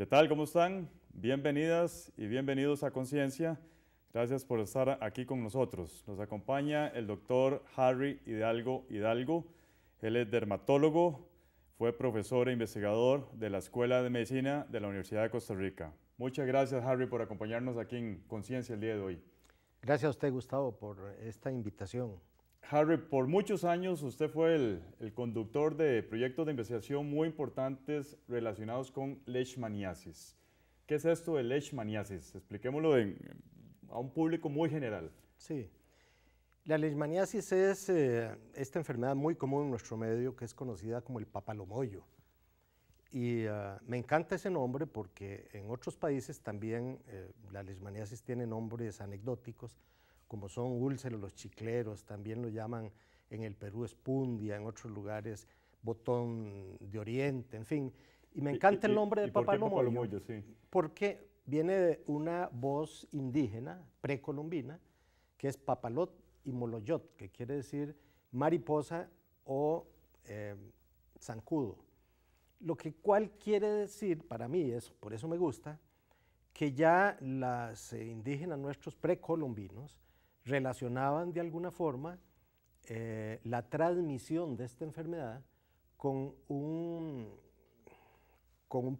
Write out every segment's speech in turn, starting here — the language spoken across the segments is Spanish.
¿Qué tal? ¿Cómo están? Bienvenidas y bienvenidos a Conciencia. Gracias por estar aquí con nosotros. Nos acompaña el doctor Harry Hidalgo Hidalgo. Él es dermatólogo, fue profesor e investigador de la Escuela de Medicina de la Universidad de Costa Rica. Muchas gracias, Harry, por acompañarnos aquí en Conciencia el día de hoy. Gracias a usted, Gustavo, por esta invitación. Harry, por muchos años usted fue el, conductor de proyectos de investigación muy importantes relacionados con leishmaniasis. ¿Qué es esto de leishmaniasis? Expliquémoslo a un público muy general. Sí. La leishmaniasis es eh, esta enfermedad muy común en nuestro medio que es conocida como el papalomoyo. Y eh, me encanta ese nombre porque en otros países también eh, la leishmaniasis tiene nombres anecdóticos como son úlceros, los chicleros, también lo llaman en el Perú espundia, en otros lugares botón de oriente, en fin. Y me encanta el nombre de Papalomoyo. sí. Porque viene de una voz indígena precolombina que es papalot y moloyot, que quiere decir mariposa o eh, zancudo. Lo que cual quiere decir, para mí, es, por eso me gusta, que ya las eh, indígenas nuestros precolombinos relacionaban de alguna forma eh, la transmisión de esta enfermedad con un, con un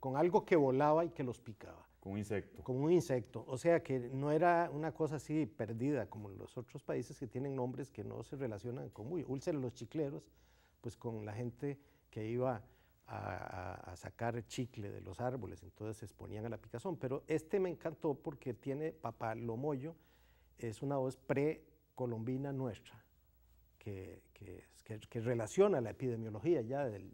con algo que volaba y que los picaba. Con un insecto. Con un insecto. O sea que no era una cosa así perdida como en los otros países que tienen nombres que no se relacionan con muy úlceras los chicleros, pues con la gente que iba a, sacar chicle de los árboles, entonces se exponían a la picazón. Pero este me encantó porque tiene papalomollo, es una voz precolombina nuestra, que, que, relaciona la epidemiología ya del,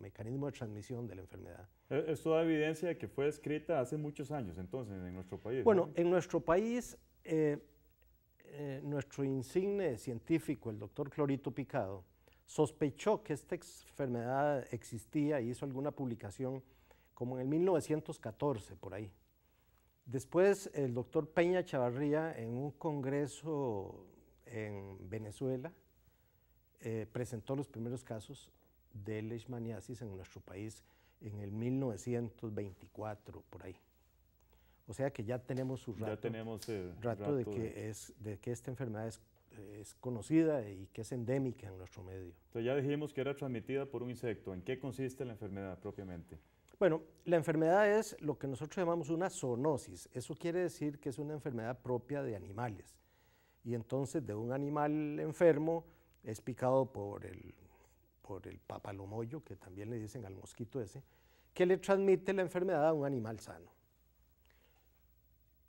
mecanismo de transmisión de la enfermedad. E, Esto da evidencia que fue escrita hace muchos años, entonces, en nuestro país. Bueno, en nuestro país, eh, eh, nuestro insigne científico, el doctor Clorito Picado, sospechó que esta enfermedad existía y hizo alguna publicación como en el 1914, por ahí. Después el doctor Peña Chavarría en un congreso en Venezuela eh, presentó los primeros casos de leishmaniasis en nuestro país en el 1924, por ahí. O sea que ya tenemos su eh, rato, de, que Es, de que esta enfermedad es es conocida y que es endémica en nuestro medio. Entonces ya dijimos que era transmitida por un insecto. ¿En qué consiste la enfermedad propiamente? Bueno, la enfermedad es lo que nosotros llamamos una zoonosis. Eso quiere decir que es una enfermedad propia de animales. Y entonces de un animal enfermo es picado por el, por el papalomoyo, que también le dicen al mosquito ese, que le transmite la enfermedad a un animal sano.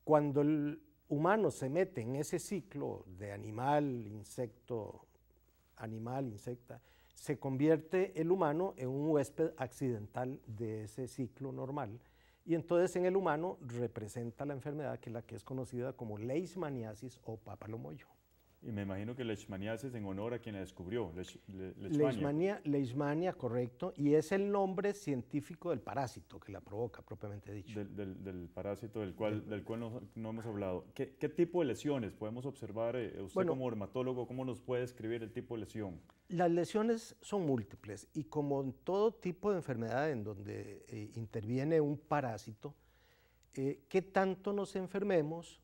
Cuando el, humano se mete en ese ciclo de animal, insecto, animal, insecta, se convierte el humano en un huésped accidental de ese ciclo normal. Y entonces en el humano representa la enfermedad que es la que es conocida como leishmaniasis o papalomoyo. Y me imagino que leishmaniasis es en honor a quien la descubrió, Leishmania. correcto, y es el nombre científico del parásito que la provoca, propiamente dicho. Del, parásito del cual, del cual no, hemos hablado. ¿Qué, ¿Qué, tipo de lesiones podemos observar? Eh, usted como dermatólogo, ¿cómo nos puede describir el tipo de lesión? Las lesiones son múltiples y como en todo tipo de enfermedad en donde eh, interviene un parásito, eh, ¿qué tanto nos enfermemos?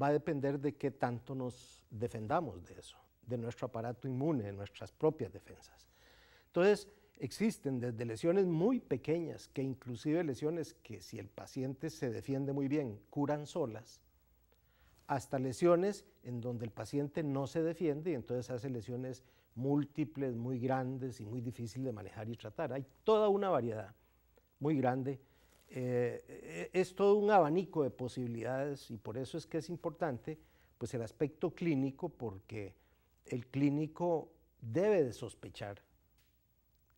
va a depender de qué tanto nos defendamos de eso, de nuestro aparato inmune, de nuestras propias defensas. Entonces, existen desde lesiones muy pequeñas, que inclusive lesiones que si el paciente se defiende muy bien, curan solas, hasta lesiones en donde el paciente no se defiende y entonces hace lesiones múltiples, muy grandes y muy difíciles de manejar y tratar. Hay toda una variedad muy grande eh, es todo un abanico de posibilidades y por eso es que es importante pues, el aspecto clínico porque el clínico debe de sospechar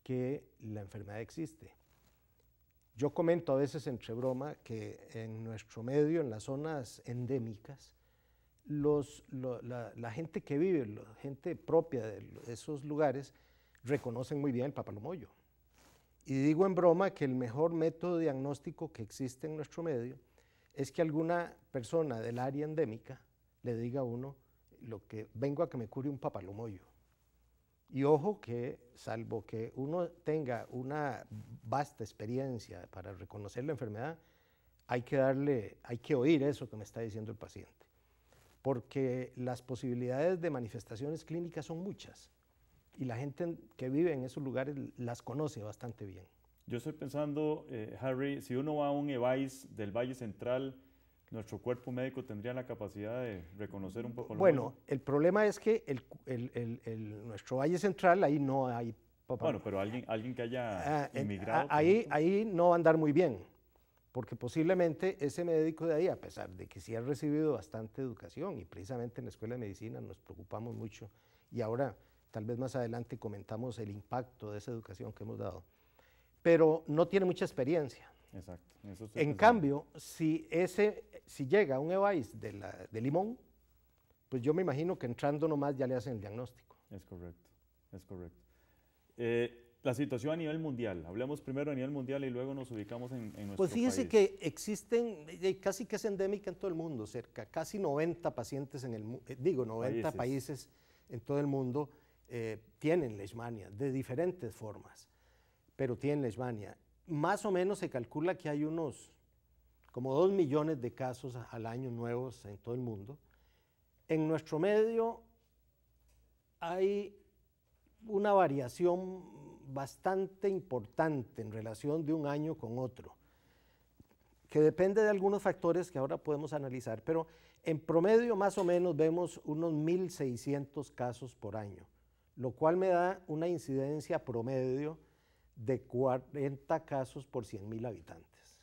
que la enfermedad existe. Yo comento a veces entre broma que en nuestro medio, en las zonas endémicas, la, la, gente que vive, la gente propia de esos lugares, reconocen muy bien el papalomoyo. Y digo en broma que el mejor método diagnóstico que existe en nuestro medio es que alguna persona del área endémica le diga a uno lo que vengo a que me cure un papalomoyo. Y ojo que, salvo que uno tenga una vasta experiencia para reconocer la enfermedad, hay que darle, hay que oír eso que me está diciendo el paciente. Porque las posibilidades de manifestaciones clínicas son muchas y la gente que vive en esos lugares las conoce bastante bien. Yo estoy pensando, eh, Harry, si uno va a un EVAIS del Valle Central, ¿nuestro cuerpo médico tendría la capacidad de reconocer un poco lo Bueno, el problema es que el, nuestro Valle Central ahí no hay... Papá. Bueno, pero alguien, alguien que haya ah, emigrado... ahí, ahí no va a andar muy bien, porque posiblemente ese médico de ahí, a pesar de que sí ha recibido bastante educación, y precisamente en la Escuela de Medicina nos preocupamos mucho, y ahora Tal vez más adelante comentamos el impacto de esa educación que hemos dado. Pero no tiene mucha experiencia. Exacto. en cambio, si, ese, si llega un EVAIS de, la, de Limón, pues yo me imagino que entrando nomás ya le hacen el diagnóstico. Es correcto, es correcto. Eh, la situación a nivel mundial, hablemos primero a nivel mundial y luego nos ubicamos en, en nuestro Pues fíjese que existen, eh, casi que es endémica en todo el mundo, cerca, casi 90 pacientes en el, eh, digo, 90 países, países en todo el mundo eh, tienen leishmania de diferentes formas, pero tienen leishmania. Más o menos se calcula que hay unos como 2 millones de casos al año nuevos en todo el mundo. En nuestro medio hay una variación bastante importante en relación de un año con otro, que depende de algunos factores que ahora podemos analizar, pero en promedio más o menos vemos unos 1.600 casos por año lo cual me da una incidencia promedio de 40 casos por 100.000 habitantes.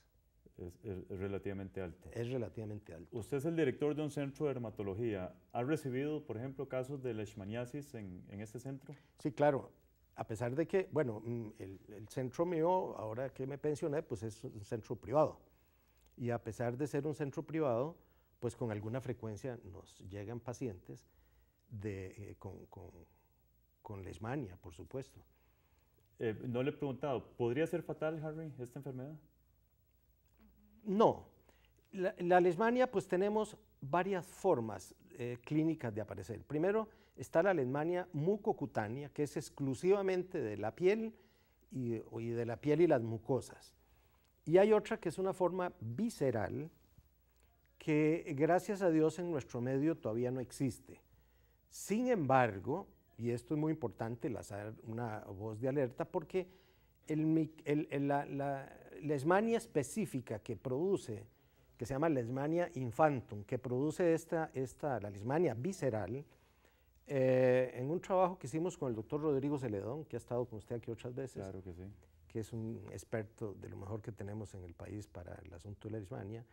Es, relativamente alto. Es relativamente alto. Usted es el director de un centro de dermatología. ¿Ha recibido, por ejemplo, casos de leishmaniasis en, este centro? Sí, claro. A pesar de que, bueno, mm, el, centro mío, ahora que me pensioné, pues es un centro privado. Y a pesar de ser un centro privado, pues con alguna frecuencia nos llegan pacientes de, eh, con con lesmania, por supuesto. Eh, no le he preguntado, ¿podría ser fatal, Harry, esta enfermedad? No. La, la lesmania, pues tenemos varias formas eh, clínicas de aparecer. Primero está la lesmania mucocutánea, que es exclusivamente de la piel y, de la piel y las mucosas. Y hay otra que es una forma visceral, que gracias a Dios en nuestro medio todavía no existe. Sin embargo, y esto es muy importante, lanzar una voz de alerta, porque el, la, la lesmania específica que produce, que se llama lesmania infantum, que produce esta, esta la lesmania visceral, eh, en un trabajo que hicimos con el doctor Rodrigo Celedón, que ha estado con usted aquí otras veces, claro que, sí. que es un experto de lo mejor que tenemos en el país para el asunto de la lesmania,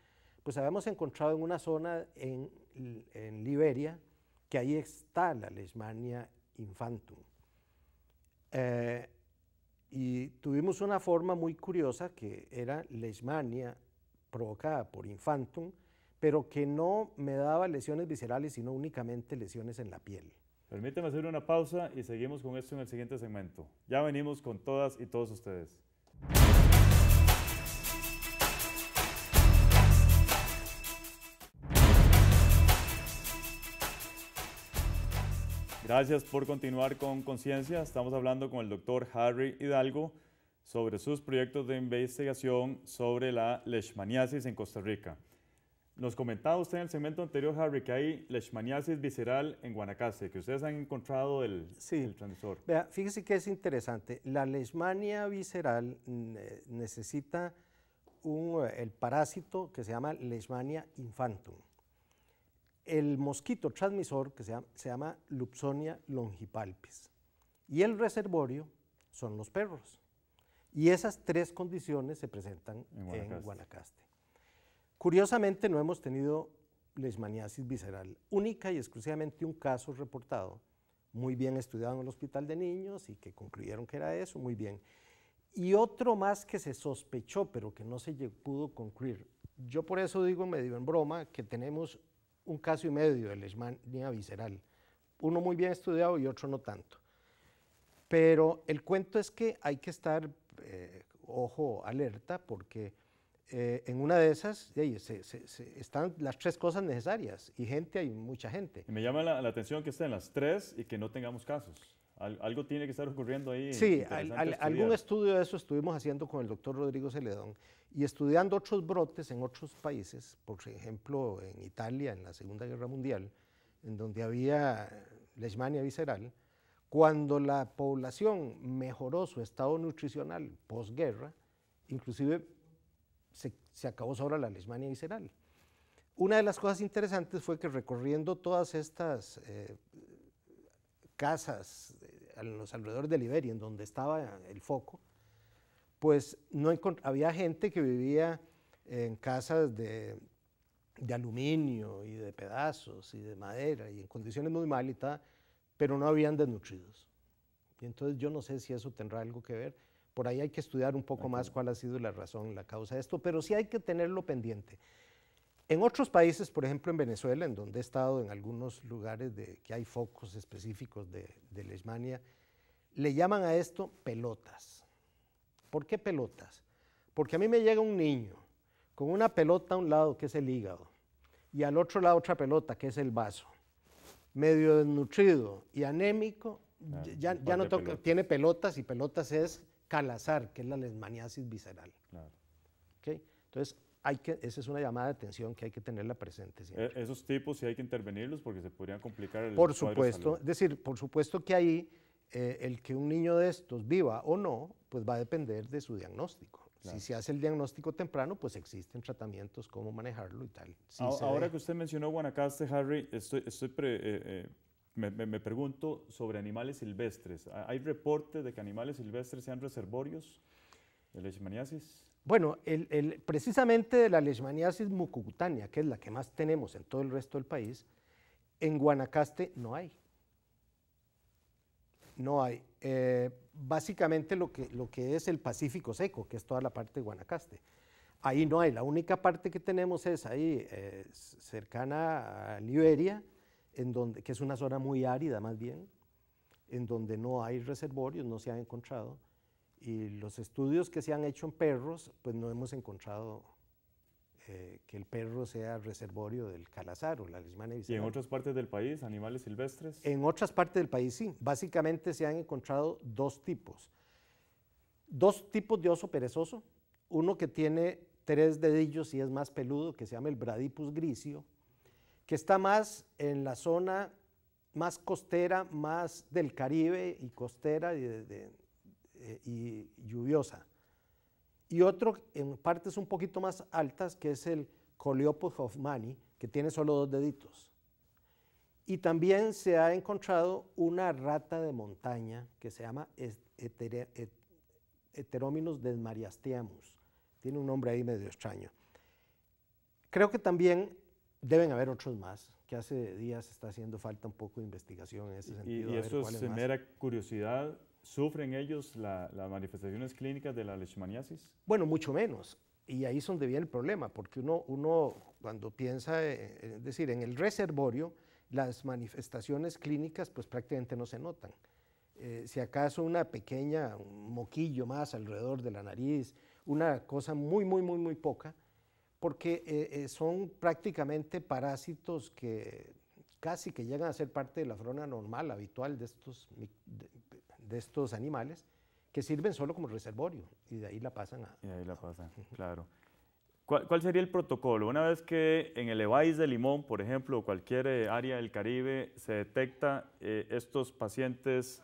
pues habíamos encontrado en una zona en, en Liberia que ahí está la lesmania infantum. Eh, y tuvimos una forma muy curiosa que era leishmania provocada por infantum, pero que no me daba lesiones viscerales, sino únicamente lesiones en la piel. Permíteme hacer una pausa y seguimos con esto en el siguiente segmento. Ya venimos con todas y todos ustedes. Gracias por continuar con Conciencia. Estamos hablando con el doctor Harry Hidalgo sobre sus proyectos de investigación sobre la leishmaniasis en Costa Rica. Nos comentaba usted en el segmento anterior, Harry, que hay leishmaniasis visceral en Guanacaste, que ustedes han encontrado el, sí. el transmisor. Vea, fíjese que es interesante. La leishmania visceral mm, eh, necesita eh, el parásito que se llama leishmania infantum el mosquito transmisor que se llama, se Lupsonia longipalpis y el reservorio son los perros. Y esas tres condiciones se presentan en Guanacaste. Curiosamente no hemos tenido leishmaniasis visceral, única y exclusivamente un caso reportado, muy bien estudiado en el hospital de niños y que concluyeron que era eso, muy bien. Y otro más que se sospechó, pero que no se pudo concluir. Yo por eso digo medio en broma que tenemos un caso y medio de leishmania visceral, uno muy bien estudiado y otro no tanto. Pero el cuento es que hay que estar, eh, ojo, alerta, porque eh, en una de esas ahí, se, están las tres cosas necesarias, y gente hay mucha gente. me llama la atención que estén las tres y que no tengamos casos algo tiene que estar ocurriendo ahí. Sí, algún estudio de eso estuvimos haciendo con el doctor Rodrigo Celedón y estudiando otros brotes en otros países, por ejemplo en Italia en la Segunda Guerra Mundial, en donde había leishmania visceral, cuando la población mejoró su estado nutricional posguerra, inclusive se, acabó sobre la leishmania visceral. Una de las cosas interesantes fue que recorriendo todas estas eh, casas eh, a los alrededores de Liberia, en donde estaba el foco, pues no había gente que vivía en casas de, aluminio y de pedazos y de madera y en condiciones muy malitas, pero no habían desnutridos. Y entonces yo no sé si eso tendrá algo que ver. Por ahí hay que estudiar un poco más cuál ha sido la razón, la causa de esto, pero sí hay que tenerlo pendiente. En otros países, por ejemplo en Venezuela, en donde he estado en algunos lugares de, que hay focos específicos de, de, Leishmania, le llaman a esto pelotas. ¿Por qué pelotas? Porque a mí me llega un niño con una pelota a un lado que es el hígado y al otro lado otra pelota que es el vaso, medio desnutrido y anémico, ah, ya, no tiene pelotas y pelotas es calazar, que es la lesmaniasis visceral. Entonces, que, esa es una llamada de atención que hay que tenerla presente e, siempre. Esos tipos sí hay que intervenirlos porque se podrían complicar el Por supuesto, es decir, por supuesto que ahí eh, el que un niño de estos viva o no, pues va a depender de su diagnóstico. Si se hace el diagnóstico temprano, pues existen tratamientos, cómo manejarlo y tal. ahora, que usted mencionó Guanacaste, Harry, estoy, eh, eh, me, pregunto sobre animales silvestres. ¿Hay reportes de que animales silvestres sean reservorios de leishmaniasis? Bueno, precisamente de la leishmaniasis mucocutánea, que es la que más tenemos en todo el resto del país, en Guanacaste no hay. No hay. Eh, básicamente lo que, es el Pacífico Seco, que es toda la parte de Guanacaste. Ahí no hay. La única parte que tenemos es ahí, eh, cercana a Liberia, donde, que es una zona muy árida más bien, en donde no hay reservorios, no se ha encontrado. Y los estudios que se han hecho en perros, pues no hemos encontrado eh, que el perro sea reservorio del calazar o la leishmania ¿Y en otras partes del país, animales silvestres? En otras partes del país sí. Básicamente se han encontrado dos tipos. Dos tipos de oso perezoso. Uno que tiene tres dedillos y es más peludo, que se llama el Bradipus grisio, que está más en la zona más costera, más del Caribe y costera y de, eh, y lluviosa. Y otro en partes un poquito más altas, que es el Coleopus ofmani que tiene solo dos deditos. Y también se ha encontrado una rata de montaña que se llama Heterominus desmariastiamus. Tiene un nombre ahí medio extraño. Creo que también deben haber otros más, que hace días está haciendo falta un poco de investigación en ese sentido. Y, eso es mera curiosidad ¿Sufren ellos las manifestaciones clínicas de la leishmaniasis? Bueno, mucho menos. Y ahí es donde viene el problema, porque uno, uno cuando piensa, eh, eh, es decir, en el reservorio, las manifestaciones clínicas pues prácticamente no se notan. Eh, si acaso una pequeña, un moquillo más alrededor de la nariz, una cosa muy, muy, muy, muy poca, porque son prácticamente parásitos que casi que llegan a ser parte de la flora normal, habitual de estos de estos animales que sirven solo como reservorio y de ahí la pasan a... Y de ahí la pasan, claro. ¿Cuál, sería el protocolo? Una vez que en el EVAIS de Limón, por ejemplo, o cualquier eh, área del Caribe, se detecta eh, estos pacientes,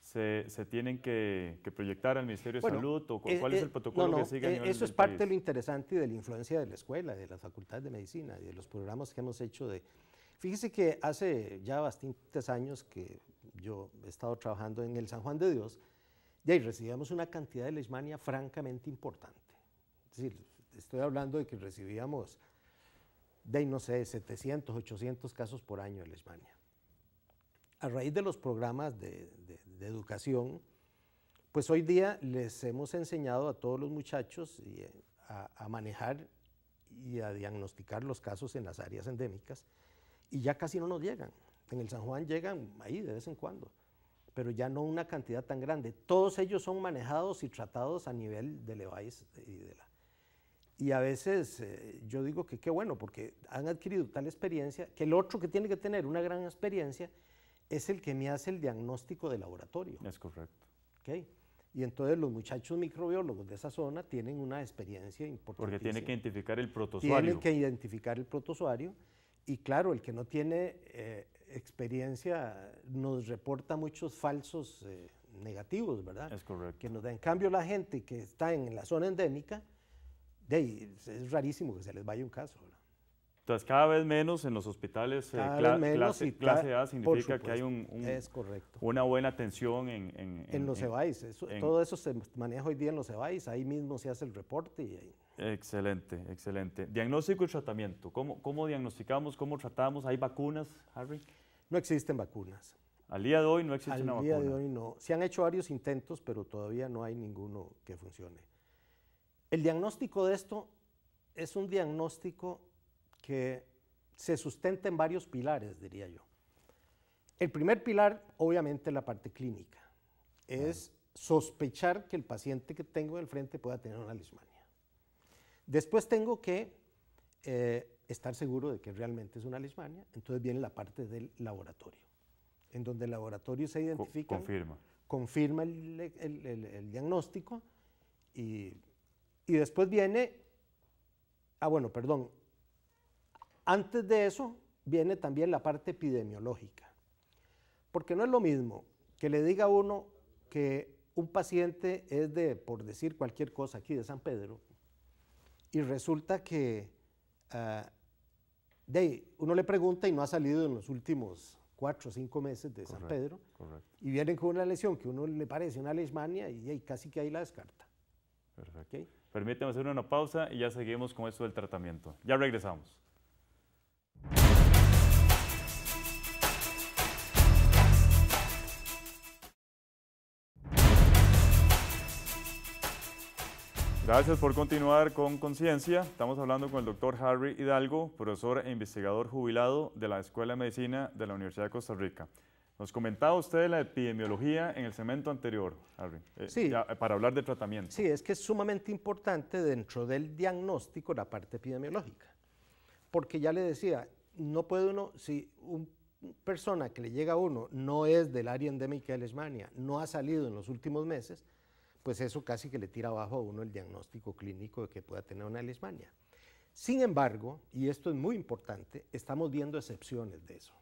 se, se tienen que, proyectar al Ministerio de Salud? ¿O eh, ¿Cuál es el protocolo que sigue? eso es parte de lo interesante y de la influencia de la escuela, de la Facultad de medicina y de los programas que hemos hecho. de Fíjese que hace ya bastantes años que yo he estado trabajando en el San Juan de Dios, y ahí recibíamos una cantidad de leishmania francamente importante. Es decir, estoy hablando de que recibíamos, de no sé, 700, 800 casos por año de leishmania. A raíz de los programas de, educación, pues hoy día les hemos enseñado a todos los muchachos eh, a manejar y a diagnosticar los casos en las áreas endémicas y ya casi no nos llegan. En el San Juan llegan ahí de vez en cuando, pero ya no una cantidad tan grande. Todos ellos son manejados y tratados a nivel de Levais y de la... Y a veces eh, yo digo que qué bueno, porque han adquirido tal experiencia, que el otro que tiene que tener una gran experiencia es el que me hace el diagnóstico de laboratorio. Es correcto. Y entonces los muchachos microbiólogos de esa zona tienen una experiencia importante. Porque tienen que identificar el protozoario. Tienen que identificar el protozoario y claro, el que no tiene eh, experiencia nos reporta muchos falsos eh, negativos, ¿verdad? Es correcto. Que nos da. En cambio, la gente que está en la zona endémica, de es rarísimo que se les vaya un caso, Entonces, cada vez menos en los hospitales, eh, clase, clase, A significa que hay un, un, una buena atención en... En, los EBAIS, todo eso se maneja hoy día en los EBAIS, ahí mismo se hace el reporte y ahí, Excelente, excelente. Diagnóstico y tratamiento. ¿Cómo, diagnosticamos, cómo tratamos? ¿Hay vacunas, Harry? No existen vacunas. Al día de hoy no existe una vacuna. Al día de hoy no. Se han hecho varios intentos, pero todavía no hay ninguno que funcione. El diagnóstico de esto es un diagnóstico que se sustenta en varios pilares, diría yo. El primer pilar, obviamente, la parte clínica. Es sospechar que el paciente que tengo del frente pueda tener una lismania. Después tengo que eh, estar seguro de que realmente es una leishmania. Entonces viene la parte del laboratorio, en donde el laboratorio se identifica. Confirma. Confirma el, diagnóstico y, y después viene. Ah, bueno, perdón. Antes de eso viene también la parte epidemiológica. Porque no es lo mismo que le diga a uno que un paciente es de, por decir cualquier cosa aquí de San Pedro, y resulta que ah, de, uno le pregunta y no ha salido en los últimos cuatro o cinco meses de San Pedro, y vienen con una lesión que uno le parece una leishmania y, casi que ahí la descarta. Perfecto. hacer una pausa y ya seguimos con esto del tratamiento. Ya regresamos. Gracias por continuar con Conciencia. Estamos hablando con el doctor Harry Hidalgo, profesor e investigador jubilado de la Escuela de Medicina de la Universidad de Costa Rica. Nos comentaba usted la epidemiología en el segmento anterior, Harry, eh, eh, para hablar de tratamiento. Sí, es que es sumamente importante dentro del diagnóstico la parte epidemiológica, porque ya le decía, no puede uno, si una persona que le llega a uno no es del área endémica de Lesmania, no ha salido en los últimos meses, pues eso casi que le tira abajo a uno el diagnóstico clínico de que pueda tener una lismania. Sin embargo, y esto es muy importante, estamos viendo excepciones de eso.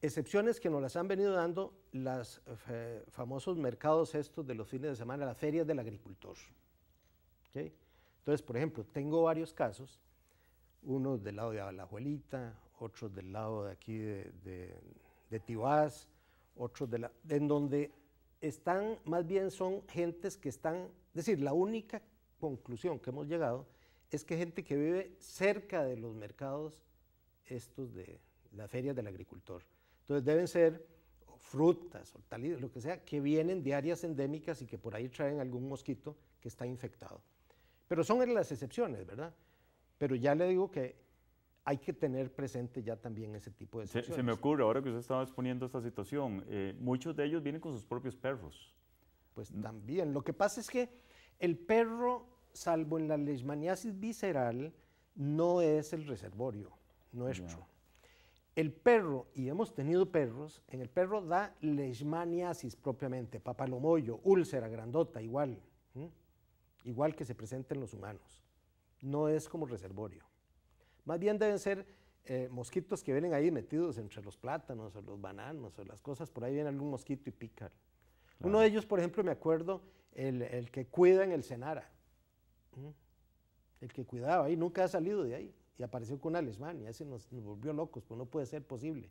Excepciones que nos las han venido dando los eh, famosos mercados estos de los fines de semana, las ferias del agricultor. Entonces, por ejemplo, tengo varios casos, unos del lado de la abuelita, otros del lado de aquí de, de, Tibás, otros de en donde están, más bien son gentes que están, es decir, la única conclusión que hemos llegado es que gente que vive cerca de los mercados, estos de las ferias del agricultor. Entonces deben ser frutas, o hortalizas, lo que sea, que vienen de áreas endémicas y que por ahí traen algún mosquito que está infectado. Pero son las excepciones, ¿verdad? Pero ya le digo que hay que tener presente ya también ese tipo de situaciones. Se, me ocurre, ahora que usted estaba exponiendo esta situación, eh, muchos de ellos vienen con sus propios perros. Pues también. Lo que pasa es que el perro, salvo en la leishmaniasis visceral, no es el reservorio nuestro. El perro, y hemos tenido perros, en el perro da leishmaniasis propiamente, papalomoyo, úlcera grandota, igual, igual que se presenta en los humanos. No es como reservorio. Más bien deben ser eh, mosquitos que vienen ahí metidos entre los plátanos o los bananos o las cosas. Por ahí viene algún mosquito y pica. Uno de ellos, por ejemplo, me acuerdo, el, que cuida en el Senara. ¿Mm? El que cuidaba ahí, nunca ha salido de ahí. Y apareció con un alismán, y así nos, nos volvió locos, pues no puede ser posible.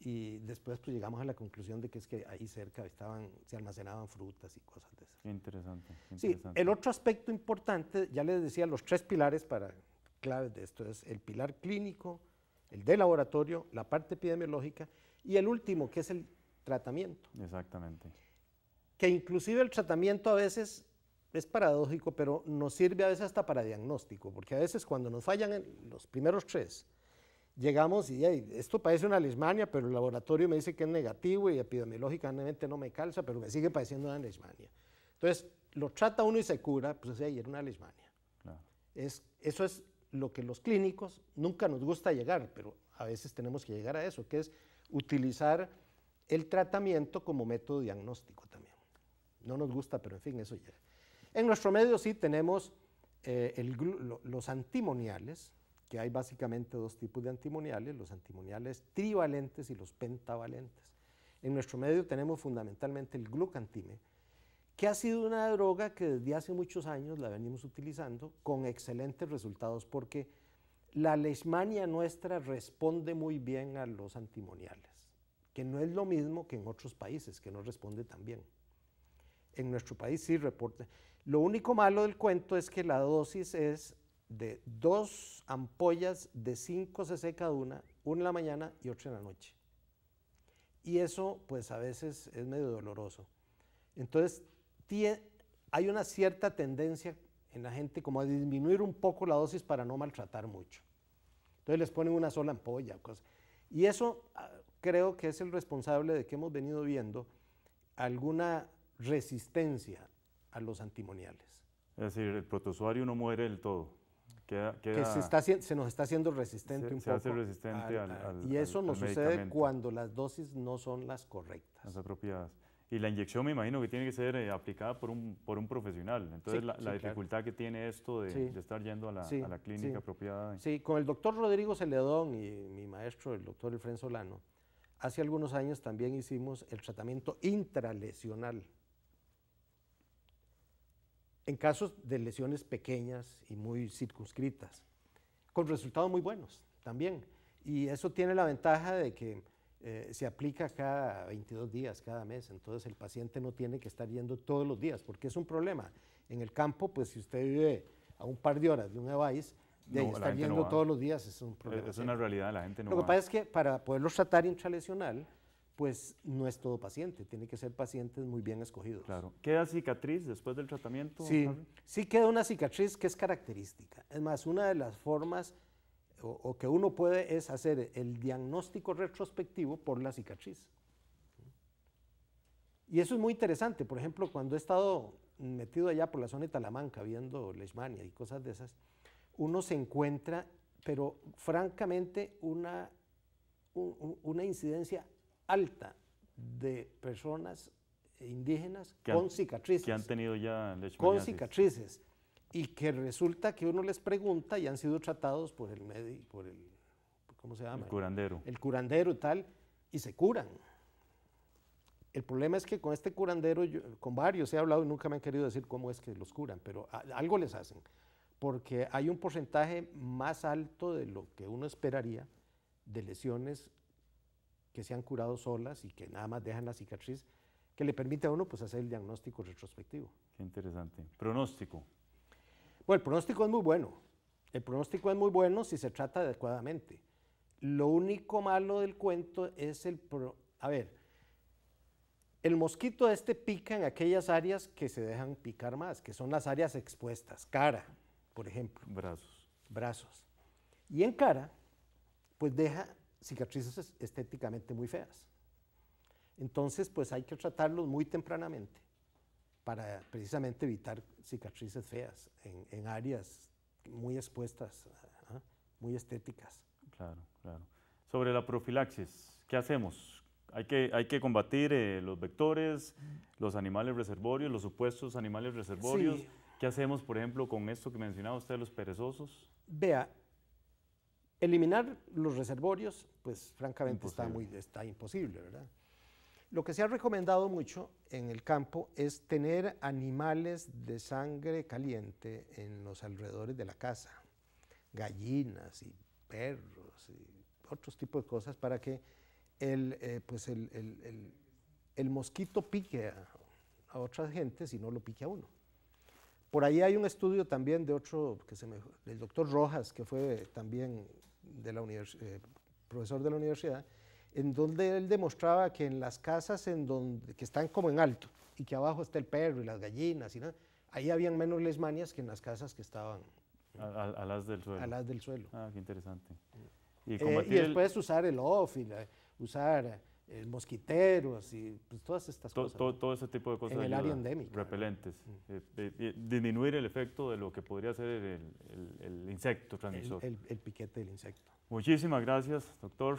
Y después pues llegamos a la conclusión de que es que ahí cerca estaban, se almacenaban frutas y cosas de esas. Interesante, interesante. Sí, el otro aspecto importante, ya les decía los tres pilares para claves de esto es el pilar clínico, el de laboratorio, la parte epidemiológica y el último, que es el tratamiento. Exactamente. Que inclusive el tratamiento a veces es paradójico, pero nos sirve a veces hasta para diagnóstico, porque a veces cuando nos fallan los primeros tres, llegamos y esto parece una lismania, pero el laboratorio me dice que es negativo y epidemiológicamente no me calza, pero me sigue pareciendo una lismania. Entonces, lo trata uno y se cura, pues ahí era una lismania. Es, eso es lo que los clínicos nunca nos gusta llegar, pero a veces tenemos que llegar a eso, que es utilizar el tratamiento como método diagnóstico también. No nos gusta, pero en fin, eso llega. En nuestro medio sí tenemos eh, los antimoniales, que hay básicamente dos tipos de antimoniales, los antimoniales trivalentes y los pentavalentes. En nuestro medio tenemos fundamentalmente el glucantime, que ha sido una droga que desde hace muchos años la venimos utilizando con excelentes resultados porque la leishmania nuestra responde muy bien a los antimoniales, que no es lo mismo que en otros países, que no responde tan bien. En nuestro país sí reporta. Lo único malo del cuento es que la dosis es de dos ampollas de 5 cc cada una, una en la mañana y otra en la noche. Y eso, pues a veces es medio doloroso. Entonces, hay una cierta tendencia en la gente como a disminuir un poco la dosis para no maltratar mucho. Entonces les ponen una sola ampolla. Cosa. Y eso ah, creo que es el responsable de que hemos venido viendo alguna resistencia a los antimoniales. Es decir, el protozoario no muere del todo. que se, está, se, nos está haciendo resistente se, un se Hace resistente al, al, y eso nos sucede cuando las dosis no son las correctas. Las apropiadas. Y la inyección me imagino que tiene que ser eh, aplicada por un, por un profesional. Entonces, la, dificultad que tiene esto de, estar yendo a la, clínica apropiada. Sí, con el doctor Rodrigo Celedón y mi maestro, el doctor Efren Solano, hace algunos años también hicimos el tratamiento intralesional. En casos de lesiones pequeñas y muy circunscritas, con resultados muy buenos también. Y eso tiene la ventaja de que eh, se aplica cada 22 días, cada mes, entonces el paciente no tiene que estar yendo todos los días, porque es un problema. En el campo, pues si usted vive a un par de horas de un EVAIS, de estar yendo todos los días es un problema. Es una realidad, la gente no Lo que pasa es que para poderlos tratar intralesional, pues no es todo paciente, tiene que ser pacientes muy bien escogidos. Claro. ¿Queda cicatriz después del tratamiento? Sí, sí queda una cicatriz que es característica. Es más, una de las formas o, que uno puede es hacer el diagnóstico retrospectivo por la cicatriz. Y eso es muy interesante. Por ejemplo, cuando he estado metido allá por la zona de Talamanca viendo Leishmania y cosas de esas, uno se encuentra, pero francamente, una, una incidencia alta de personas indígenas con cicatrices. Que han tenido ya leishmaniasis. Con cicatrices y que resulta que uno les pregunta y han sido tratados por el médico, por el, ¿cómo se llama? El curandero. El curandero y tal, y se curan. El problema es que con este curandero, con varios he hablado y nunca me han querido decir cómo es que los curan, pero algo les hacen, porque hay un porcentaje más alto de lo que uno esperaría de lesiones que se han curado solas y que nada más dejan la cicatriz, que le permite a uno pues, hacer el diagnóstico retrospectivo. Qué interesante. Pronóstico. Bueno, el pronóstico es muy bueno. El pronóstico es muy bueno si se trata adecuadamente. Lo único malo del cuento es el... A ver, el mosquito este pica en aquellas áreas que se dejan picar más, que son las áreas expuestas, cara, por ejemplo. Brazos. Brazos. Y en cara, pues deja cicatrices estéticamente muy feas. Entonces, pues hay que tratarlos muy tempranamente para precisamente evitar cicatrices feas en, áreas muy expuestas, ¿ah? muy estéticas. Claro, claro. Sobre la profilaxis, ¿qué hacemos? Hay que, hay que combatir eh, los vectores, los animales reservorios, los supuestos animales reservorios. ¿Qué hacemos, por ejemplo, con esto que mencionaba usted, los perezosos? Vea, eliminar los reservorios, pues francamente está, muy, está imposible, ¿verdad? Lo que se ha recomendado mucho en el campo es tener animales de sangre caliente en los alrededores de la casa, gallinas y perros y otros tipos de cosas para que el, eh, pues el, mosquito pique a, a otras gentes y no lo pique a uno. Por ahí hay un estudio también de otro, que se me, del doctor Rojas, que fue también de la eh, profesor de la universidad, en donde él demostraba que en las casas en donde, que están como en alto y que abajo está el perro y las gallinas y nada, ahí habían menos lesmanias que en las casas que estaban a, las del suelo. Ah, qué interesante. Eh, y, después usar el off, usar el eh, mosquiteros y pues, todas estas cosas. Todo ese tipo de cosas. En el área endémica. Repelentes. Mm. Eh, disminuir el efecto de lo que podría ser el, el insecto transmisor. el piquete del insecto. Muchísimas gracias, doctor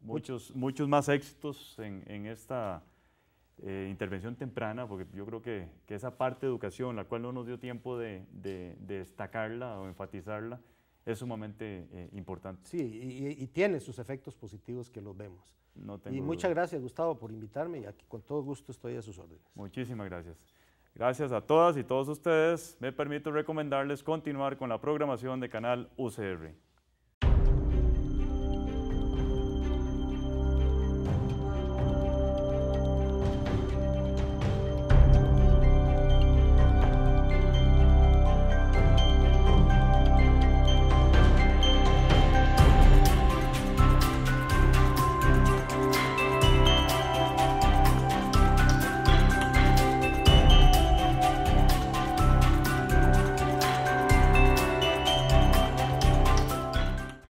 muchos, más éxitos en, esta eh, intervención temprana, porque yo creo que, esa parte de educación, la cual no nos dio tiempo de, destacarla o enfatizarla, es sumamente eh, importante. Sí, y, tiene sus efectos positivos que los vemos. y muchas gracias, Gustavo, por invitarme y aquí con todo gusto estoy a sus órdenes. Muchísimas gracias. Gracias a todas y todos ustedes. Me permito recomendarles continuar con la programación de Canal UCR.